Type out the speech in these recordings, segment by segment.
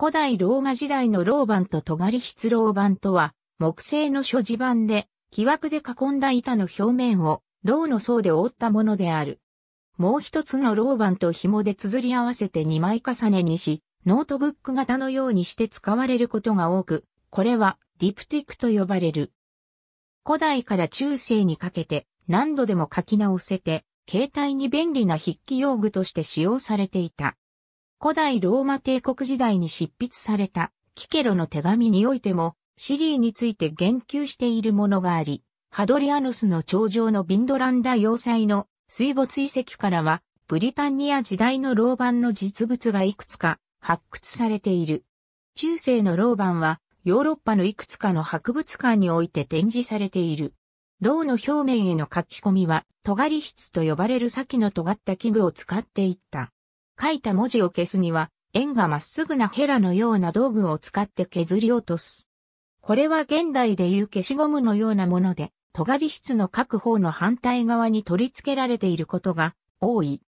古代ローマ時代の老板と尖り筆楼板とは、木製の所持板で、木枠で囲んだ板の表面を、ーの層で覆ったものである。もう一つの老板と紐で綴り合わせて2枚重ねにし、ノートブック型のようにして使われることが多く、これはディプティクと呼ばれる。古代から中世にかけて何度でも書き直せて、携帯に便利な筆記用具として使用されていた。古代ローマ帝国時代に執筆されたキケロの手紙においてもシリーについて言及しているものがあり、ハドリアノスの頂上のビンドランダ要塞の水没遺跡からはブリタンニア時代の老板の実物がいくつか発掘されている。中世の老板はヨーロッパのいくつかの博物館において展示されている。銅の表面への書き込みは、尖り筆と呼ばれる先の尖った器具を使っていった。書いた文字を消すには、円がまっすぐなヘラのような道具を使って削り落とす。これは現代でいう消しゴムのようなもので、尖り質の各方の反対側に取り付けられていることが多い。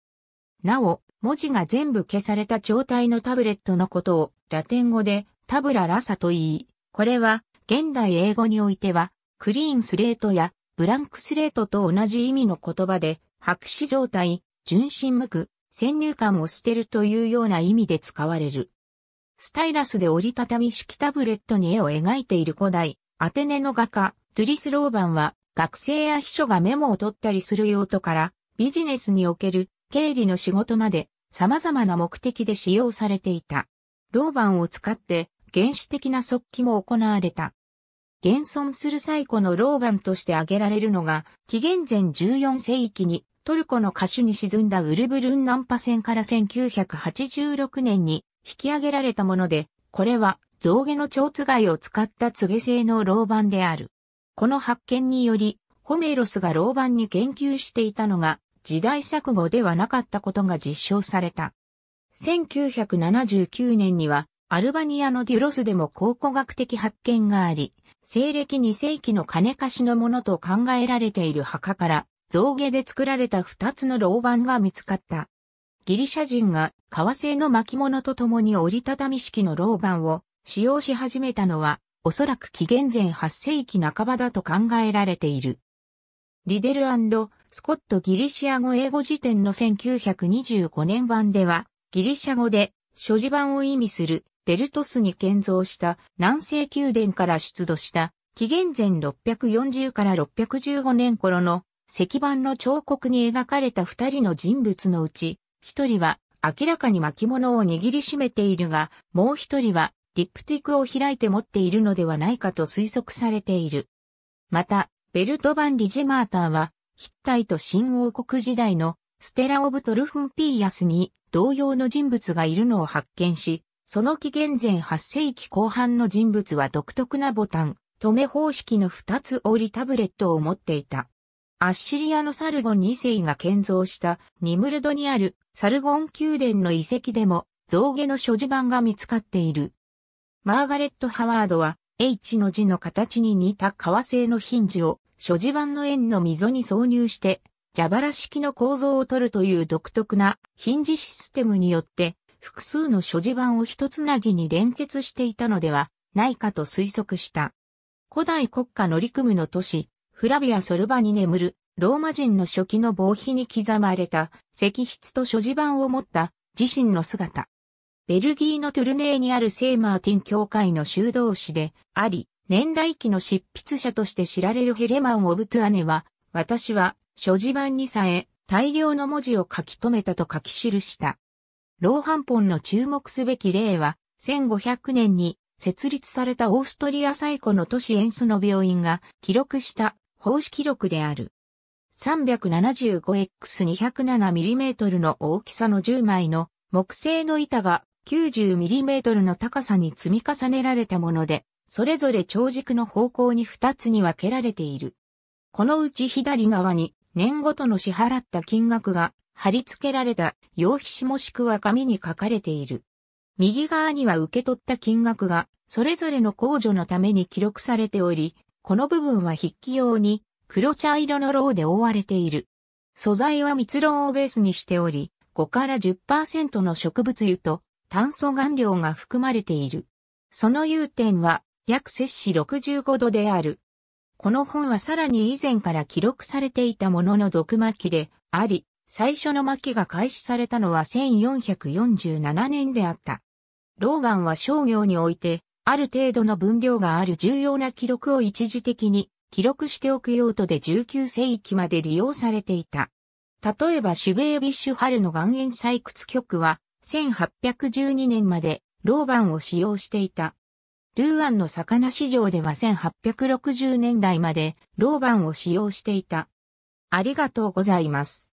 なお、文字が全部消された状態のタブレットのことをラテン語でタブララサと言い、これは現代英語においてはクリーンスレートやブランクスレートと同じ意味の言葉で白紙状態、純真無垢、先入観を捨てるというような意味で使われる。スタイラスで折りたたみ式タブレットに絵を描いている古代、アテネの画家、トゥリス・ローバンは、学生や秘書がメモを取ったりする用途から、ビジネスにおける経理の仕事まで、様々な目的で使用されていた。ローバンを使って、原始的な速記も行われた。現存する最古のローバンとして挙げられるのが、紀元前14世紀にトルコの歌手に沈んだウルブルンナンパ船から1986年に引き上げられたもので、これは象牙の蝶貝を使った告げ製の老板である。この発見により、ホメロスが老板に研究していたのが時代錯誤ではなかったことが実証された。1979年にはアルバニアのデュロスでも考古学的発見があり、西暦2世紀の金貸しのものと考えられている墓から造毛で作られた二つの老板が見つかった。ギリシャ人が革製の巻物と共に折りたたみ式の老板を使用し始めたのは、おそらく紀元前8世紀半ばだと考えられている。リデルスコットギリシア語英語辞典の1925年版では、ギリシャ語で所持版を意味するデルトスに建造した南西宮殿から出土した紀元前640から615年頃の石板の彫刻に描かれた二人の人物のうち、一人は明らかに巻物を握りしめているが、もう一人はディプティクを開いて持っているのではないかと推測されている。また、ベルト・バン・リジマーターは、ヒッタイと新王国時代のステラ・オブ・トルフン・ピーヤスに同様の人物がいるのを発見し、その紀元前8世紀後半の人物は独特なボタン、止め方式の2つ折りタブレットを持っていた。アッシリアのサルゴン2世が建造したニムルドにあるサルゴン宮殿の遺跡でも象牙の所持版が見つかっている。マーガレット・ハワードは H の字の形に似た革製のヒンジを所持版の円の溝に挿入して蛇腹式の構造を取るという独特なヒンジシステムによって複数の所持版を一つなぎに連結していたのではないかと推測した。古代国家乗り組むの都市フラビア・ソルバに眠る、ローマ人の初期の防碑に刻まれた、石筆と所持版を持った自身の姿。ベルギーのトゥルネーにある聖マーティン教会の修道士であり、年代記の執筆者として知られるヘレマン・オブトゥアネは、私は、所持版にさえ、大量の文字を書き留めたと書き記した。ローハンポンの注目すべき例は、1500年に設立されたオーストリア最古の都市エンスの病院が記録した公式録である。375x207mm の大きさの10枚の木製の板が 90mm の高さに積み重ねられたもので、それぞれ長軸の方向に2つに分けられている。このうち左側に年ごとの支払った金額が貼り付けられた用紙もしくは紙に書かれている。右側には受け取った金額がそれぞれの控除のために記録されており、この部分は筆記用に黒茶色のローで覆われている。素材は蜜蝋をベースにしており、5から10%の植物油と炭素顔料が含まれている。その融点は約摂氏65度である。この本はさらに以前から記録されていたものの続巻であり、最初の巻が開始されたのは1447年であった。ローガンは商業においてある程度の分量がある重要な記録を一時的に記録しておく用途で19世紀まで利用されていた。例えばシュベービッシュ春の岩塩採掘局は1812年まで老ンを使用していた。ルーアンの魚市場では1860年代まで老ンを使用していた。ありがとうございます。